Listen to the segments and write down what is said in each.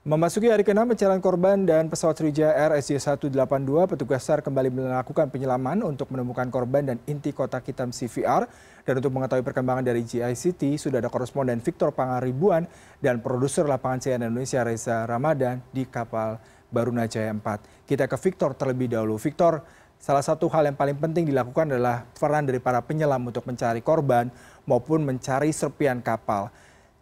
Memasuki hari ke-6 pencarian korban dan pesawat Sriwijaya Air SJ182, petugas SAR kembali melakukan penyelaman untuk menemukan korban dan inti kotak hitam CVR. Dan untuk mengetahui perkembangan dari GICT, sudah ada koresponden Victor Pangaribuan dan produser lapangan CNN Indonesia Reza Ramadan di kapal Barunajaya 4. Kita ke Victor terlebih dahulu. Victor, salah satu hal yang paling penting dilakukan adalah peran dari para penyelam untuk mencari korban maupun mencari serpian kapal.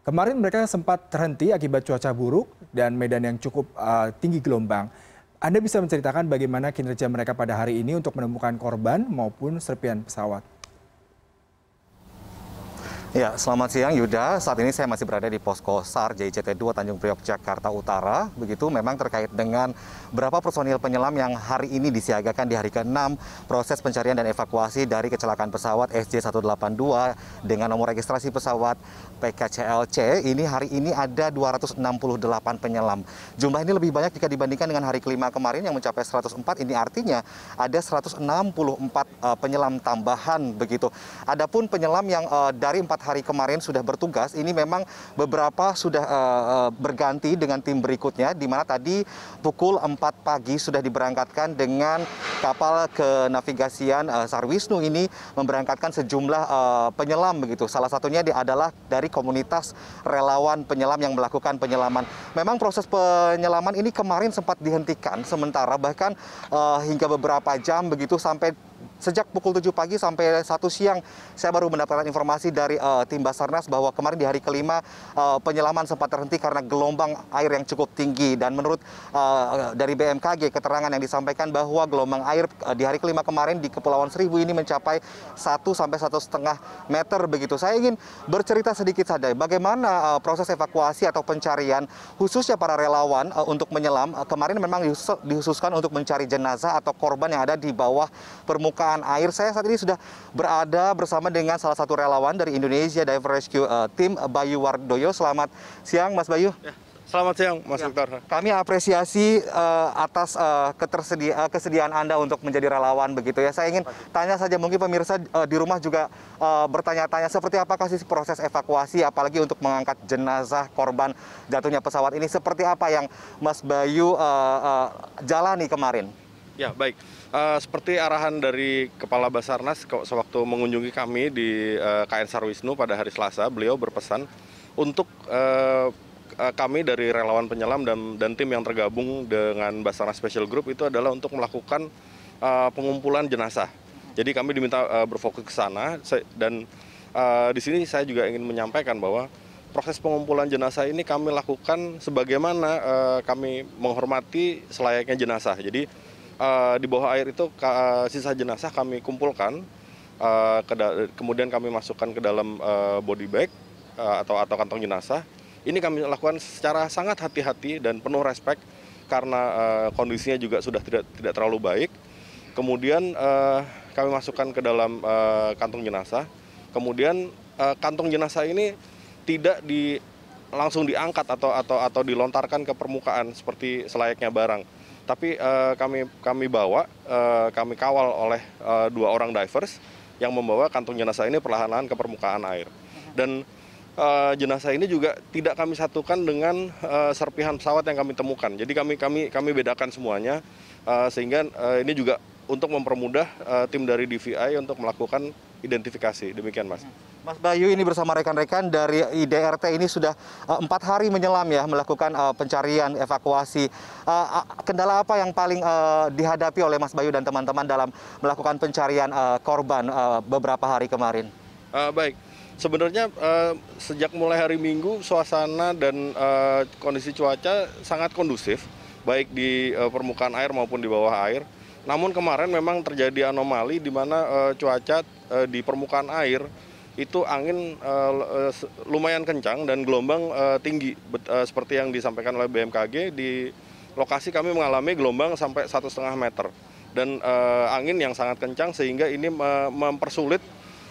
Kemarin mereka sempat terhenti akibat cuaca buruk dan medan yang cukup uh, tinggi gelombang. Anda bisa menceritakan bagaimana kinerja mereka pada hari ini untuk menemukan korban maupun serpian pesawat? Ya, selamat siang Yuda. Saat ini saya masih berada di Posko SAR JICT 2 Tanjung Priok Jakarta Utara. Begitu memang terkait dengan berapa personil penyelam yang hari ini disiagakan di hari ke-6 proses pencarian dan evakuasi dari kecelakaan pesawat SJ182 dengan nomor registrasi pesawat PKCLC. Ini hari ini ada 268 penyelam. Jumlah ini lebih banyak jika dibandingkan dengan hari kelima kemarin yang mencapai 104. Ini artinya ada 164 uh, eh, penyelam tambahan begitu. Adapun penyelam yang uh, dari 4 empat hari kemarin sudah bertugas, ini memang beberapa sudah uh, berganti dengan tim berikutnya, di mana tadi pukul 4 pagi sudah diberangkatkan dengan kapal navigasian uh, eh, Sarwisnu ini memberangkatkan sejumlah uh, penyelam begitu. Salah satunya adalah dari komunitas relawan penyelam yang melakukan penyelaman. Memang proses penyelaman ini kemarin sempat dihentikan sementara bahkan uh, hingga beberapa jam begitu sampai sejak pukul 7 pagi sampai 1 siang saya baru mendapatkan informasi dari uh, tim Basarnas bahwa kemarin di hari kelima uh, penyelaman sempat terhenti karena gelombang air yang cukup tinggi dan menurut uh, dari BMKG keterangan yang disampaikan bahwa gelombang air uh, di hari kelima kemarin di Kepulauan Seribu ini mencapai 1 sampai satu setengah meter begitu. Saya ingin bercerita sedikit saja bagaimana uh, proses evakuasi atau pencarian khususnya para relawan uh, untuk menyelam uh, kemarin memang dihususkan untuk mencari jenazah atau korban yang ada di bawah permukaan permukaan air. Saya saat ini sudah berada bersama dengan salah satu relawan dari Indonesia Diver Rescue uh, eh, Team Bayu Wardoyo. Selamat siang Mas Bayu. Ya. Selamat siang, Mas ya. Kami apresiasi uh, atas uh, eh, ketersedia kesediaan Anda untuk menjadi relawan begitu ya. Saya ingin tanya saja mungkin pemirsa uh, di rumah juga uh, bertanya-tanya seperti apa kasih proses evakuasi apalagi untuk mengangkat jenazah korban jatuhnya pesawat ini seperti apa yang Mas Bayu uh, uh, jalani kemarin? Ya baik, uh, seperti arahan dari Kepala Basarnas sewaktu mengunjungi kami di uh, eh, KN Sarwisnu pada hari Selasa, beliau berpesan untuk uh, kami dari relawan penyelam dan, dan tim yang tergabung dengan Basarnas Special Group itu adalah untuk melakukan uh, pengumpulan jenazah. Jadi kami diminta uh, berfokus ke sana dan uh, di sini saya juga ingin menyampaikan bahwa proses pengumpulan jenazah ini kami lakukan sebagaimana uh, kami menghormati selayaknya jenazah. Jadi uh, di bawah air itu uh, sisa jenazah kami kumpulkan, uh, ke kemudian kami masukkan ke dalam uh, body bag uh, atau atau kantong jenazah. Ini kami lakukan secara sangat hati-hati dan penuh respek karena uh, kondisinya juga sudah tidak tidak terlalu baik. Kemudian uh, kami masukkan ke dalam uh, kantong jenazah. Kemudian uh, kantong jenazah ini tidak di langsung diangkat atau atau atau dilontarkan ke permukaan seperti selayaknya barang tapi eh, kami kami bawa eh, kami kawal oleh eh, dua orang divers yang membawa kantung jenazah ini perlahan-lahan ke permukaan air dan jenazah ini juga tidak kami satukan dengan serpihan pesawat yang kami temukan jadi kami kami kami bedakan semuanya sehingga ini juga untuk mempermudah tim dari DVI untuk melakukan identifikasi demikian mas. Mas Bayu ini bersama rekan-rekan dari IDRT ini sudah eh, empat hari menyelam ya melakukan eh, pencarian evakuasi. Eh, kendala apa yang paling dihadapi oleh Mas Bayu dan teman-teman dalam melakukan pencarian korban beberapa hari kemarin? Uh, baik, sebenarnya uh, sejak mulai hari Minggu suasana dan uh, kondisi cuaca sangat kondusif baik di uh, permukaan air maupun di bawah air. Namun kemarin memang terjadi anomali di mana uh, cuaca uh, di permukaan air itu angin uh, lumayan kencang dan gelombang uh, tinggi Bet, uh, seperti yang disampaikan oleh BMKG di lokasi kami mengalami gelombang sampai satu setengah meter dan uh, angin yang sangat kencang sehingga ini uh, mempersulit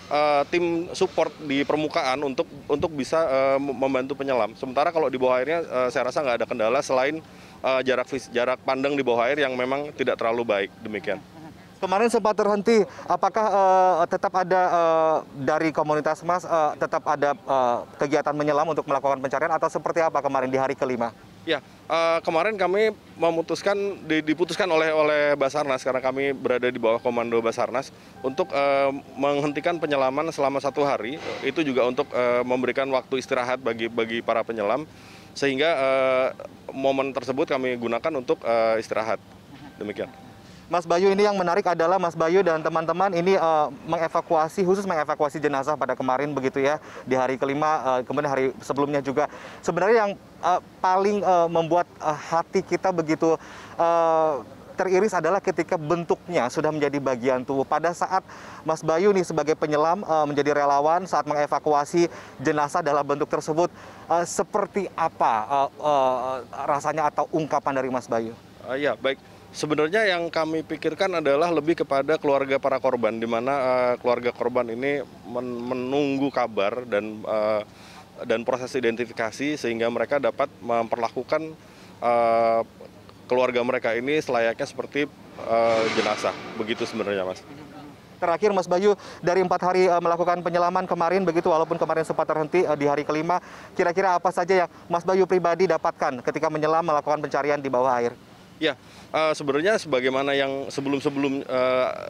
uh, tim support di permukaan untuk untuk bisa uh, membantu penyelam. Sementara kalau di bawah airnya uh, saya rasa nggak ada kendala selain uh, jarak jarak pandang di bawah air yang memang tidak terlalu baik demikian. Kemarin sempat terhenti, apakah uh, tetap ada uh, dari komunitas Mas uh, tetap ada uh, kegiatan menyelam untuk melakukan pencarian atau seperti apa kemarin di hari kelima? Ya, uh, kemarin kami memutuskan di, diputuskan oleh oleh Basarnas karena kami berada di bawah komando Basarnas untuk uh, menghentikan penyelaman selama satu hari. Itu juga untuk uh, memberikan waktu istirahat bagi bagi para penyelam sehingga uh, momen tersebut kami gunakan untuk uh, istirahat. Demikian. Mas Bayu ini yang menarik adalah Mas Bayu dan teman-teman ini uh, mengevakuasi khusus mengevakuasi jenazah pada kemarin begitu ya di hari kelima uh, kemudian hari sebelumnya juga sebenarnya yang uh, paling uh, membuat uh, hati kita begitu uh, teriris adalah ketika bentuknya sudah menjadi bagian tubuh. Pada saat Mas Bayu nih sebagai penyelam uh, menjadi relawan saat mengevakuasi jenazah dalam bentuk tersebut uh, seperti apa uh, uh, rasanya atau ungkapan dari Mas Bayu? Uh, ya baik. Sebenarnya yang kami pikirkan adalah lebih kepada keluarga para korban, di mana uh, keluarga korban ini men menunggu kabar dan uh, dan proses identifikasi sehingga mereka dapat memperlakukan uh, keluarga mereka ini selayaknya seperti uh, jenazah. Begitu sebenarnya, Mas. Terakhir Mas Bayu, dari empat hari uh, melakukan penyelaman kemarin begitu walaupun kemarin sempat terhenti uh, di hari kelima, kira-kira apa saja yang Mas Bayu pribadi dapatkan ketika menyelam melakukan pencarian di bawah air? Ya, uh, sebenarnya sebagaimana yang sebelum-sebelum uh,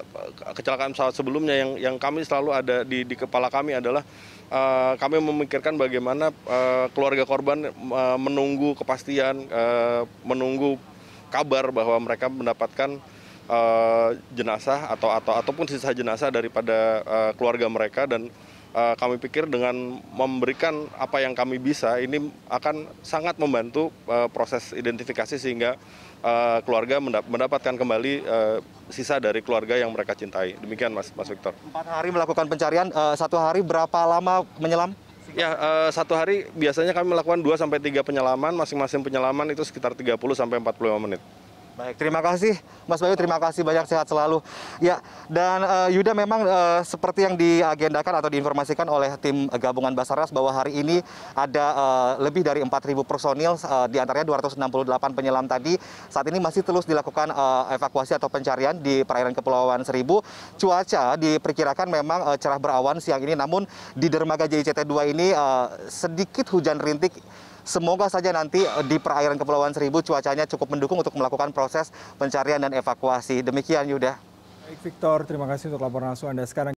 kecelakaan pesawat sebelumnya yang yang kami selalu ada di di kepala kami adalah uh, kami memikirkan bagaimana uh, keluarga korban uh, menunggu kepastian, uh, menunggu kabar bahwa mereka mendapatkan uh, jenazah atau atau ataupun sisa jenazah daripada uh, keluarga mereka dan Eh, kami pikir dengan memberikan apa yang kami bisa ini akan sangat membantu eh, proses identifikasi sehingga eh, keluarga mendapatkan kembali sisa dari keluarga yang mereka cintai. Demikian Mas Mas Victor. Empat hari melakukan pencarian, satu hari berapa lama menyelam? Ya, satu hari biasanya kami melakukan dua sampai tiga penyelaman, masing-masing penyelaman itu sekitar 30 sampai 45 menit. Baik, terima kasih Mas Bayu, terima kasih banyak sehat selalu. Ya, dan uh, Yuda memang uh, seperti yang diagendakan atau diinformasikan oleh tim gabungan Basarnas bahwa hari ini ada uh, lebih dari 4.000 personil uh, di antaranya 268 penyelam tadi. Saat ini masih terus dilakukan uh, evakuasi atau pencarian di perairan Kepulauan Seribu. Cuaca diperkirakan memang uh, cerah berawan siang ini namun di dermaga JICT 2 ini uh, sedikit hujan rintik semoga saja nanti eh, di perairan Kepulauan Seribu cuacanya cukup mendukung untuk melakukan proses pencarian dan evakuasi. Demikian Yuda. Baik Victor, terima kasih untuk laporan langsung Anda sekarang.